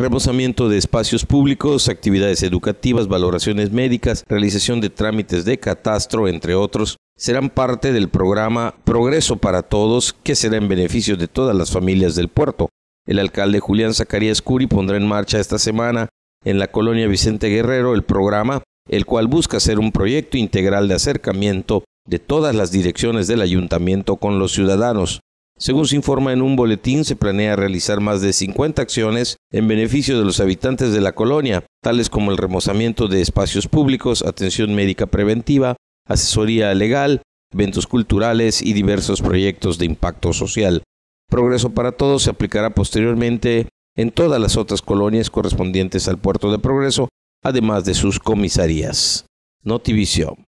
Rebozamiento de espacios públicos, actividades educativas, valoraciones médicas, realización de trámites de catastro, entre otros, serán parte del programa Progreso para Todos, que será en beneficio de todas las familias del puerto. El alcalde Julián Zacarías Curi pondrá en marcha esta semana en la colonia Vicente Guerrero el programa, el cual busca ser un proyecto integral de acercamiento de todas las direcciones del ayuntamiento con los ciudadanos. Según se informa en un boletín, se planea realizar más de 50 acciones en beneficio de los habitantes de la colonia, tales como el remozamiento de espacios públicos, atención médica preventiva, asesoría legal, eventos culturales y diversos proyectos de impacto social. Progreso para Todos se aplicará posteriormente en todas las otras colonias correspondientes al puerto de Progreso, además de sus comisarías. Notivisión.